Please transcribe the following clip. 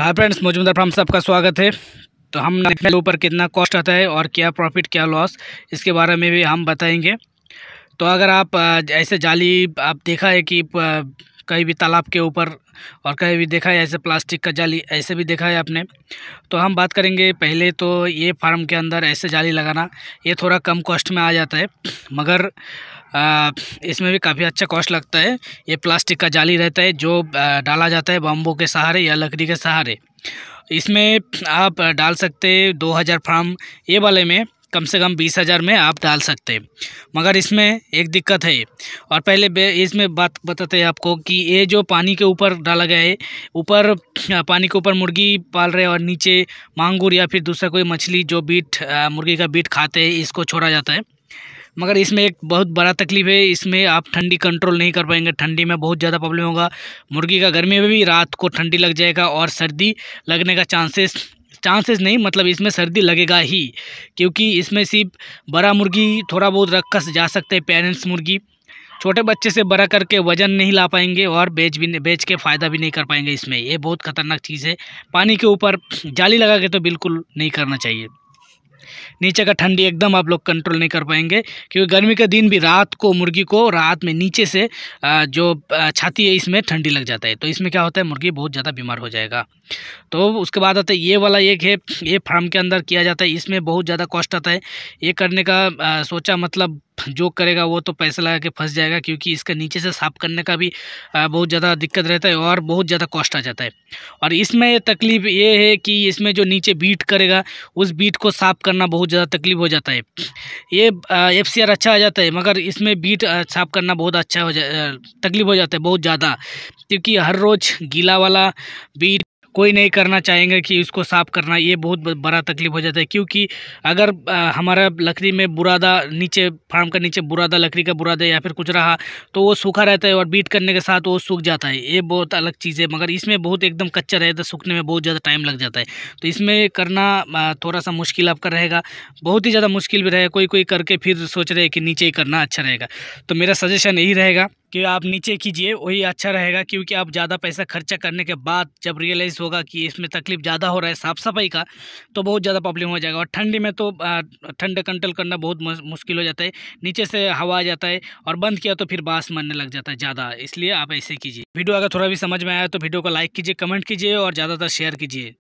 तो hi friends मौजूदा from से का स्वागत है तो हम नेटमेल ऊपर कितना कॉस्ट आता है और क्या प्रॉफिट क्या लॉस इसके बारे में भी हम बताएंगे तो अगर आप ऐसे जाली आप देखा है कि कहीं भी तालाब के ऊपर और कहीं भी देखा है ऐसे प्लास्टिक का जाली ऐसे भी देखा है आपने तो हम बात करेंगे पहले तो ये फार्म के अंदर ऐसे जाली लगाना ये थोड़ा कम कॉस्ट में आ जाता है मगर आ, इसमें भी काफ़ी अच्छा कॉस्ट लगता है ये प्लास्टिक का जाली रहता है जो डाला जाता है बम्बू के सहारे या लकड़ी के सहारे इसमें आप डाल सकते दो हज़ार फार्म ये वाले में कम से कम बीस हज़ार में आप डाल सकते हैं मगर इसमें एक दिक्कत है और पहले इसमें बात बताते हैं आपको कि ये जो पानी के ऊपर डाला गया है ऊपर पानी के ऊपर मुर्गी पाल रहे और नीचे मांगूर या फिर दूसरा कोई मछली जो बीट मुर्गी का बीट खाते हैं इसको छोड़ा जाता है मगर इसमें एक बहुत बड़ा तकलीफ है इसमें आप ठंडी कंट्रोल नहीं कर पाएंगे ठंडी में बहुत ज़्यादा प्रॉब्लम होगा मुर्गी का गर्मी में भी रात को ठंडी लग जाएगा और सर्दी लगने का चांसेस चांसेस नहीं मतलब इसमें सर्दी लगेगा ही क्योंकि इसमें सिर्फ बड़ा मुर्गी थोड़ा बहुत रखा जा सकते हैं पेरेंट्स मुर्गी छोटे बच्चे से बड़ा करके वजन नहीं ला पाएंगे और बेच भी बेच के फ़ायदा भी नहीं कर पाएंगे इसमें ये बहुत खतरनाक चीज़ है पानी के ऊपर जाली लगा के तो बिल्कुल नहीं करना चाहिए नीचे का ठंडी एकदम आप लोग कंट्रोल नहीं कर पाएंगे क्योंकि गर्मी का दिन भी रात को मुर्गी को रात में नीचे से जो छाती है इसमें ठंडी लग जाता है तो इसमें क्या होता है मुर्गी बहुत ज़्यादा बीमार हो जाएगा तो उसके बाद आता है ये वाला एक है ये फार्म के अंदर किया जाता है इसमें बहुत ज़्यादा कॉस्ट आता है ये करने का सोचा मतलब जो करेगा वो तो पैसा लगा के फंस जाएगा क्योंकि इसका नीचे से साफ करने का भी बहुत ज़्यादा दिक्कत रहता है और बहुत ज़्यादा कॉस्ट आ जाता है और इसमें तकलीफ ये है कि इसमें जो नीचे बीट करेगा उस बीट को साफ करना बहुत ज़्यादा तकलीफ हो जाता है ये एफ अच्छा आ जाता है मगर इसमें बीट साफ करना बहुत अच्छा हो जा तकलीफ हो जाता है बहुत ज़्यादा क्योंकि हर रोज़ गीला वाला बीट कोई नहीं करना चाहेंगे कि इसको साफ़ करना ये बहुत बड़ा तकलीफ हो जाता है क्योंकि अगर हमारा लकड़ी में बुरादा नीचे फार्म का नीचे बुरादा लकड़ी का बुरादा या फिर कुछ रहा तो वो सूखा रहता है और बीट करने के साथ वो सूख जाता है ये बहुत अलग चीज़ है मगर इसमें बहुत एकदम कच्चा रहता है सूखने में बहुत ज़्यादा टाइम लग जाता है तो इसमें करना थोड़ा सा मुश्किल आपका रहेगा बहुत ही ज़्यादा मुश्किल भी रहेगा कोई कोई करके फिर सोच रहे कि नीचे ही करना अच्छा रहेगा तो मेरा सजेशन यही रहेगा कि आप नीचे कीजिए वही अच्छा रहेगा क्योंकि आप ज़्यादा पैसा खर्चा करने के बाद जब रियलाइज़ होगा कि इसमें तकलीफ़ ज़्यादा हो रहा है साफ़ सफाई का तो बहुत ज़्यादा प्रॉब्लम हो जाएगा और ठंडी में तो ठंड कंट्रोल करना बहुत मुश्किल हो जाता है नीचे से हवा आ जाता है और बंद किया तो फिर बाँस मरने लग जाता है ज़्यादा इसलिए आप ऐसे कीजिए वीडियो अगर थोड़ा भी समझ में आया तो वीडियो को लाइक कीजिए कमेंट कीजिए और ज़्यादातर शेयर कीजिए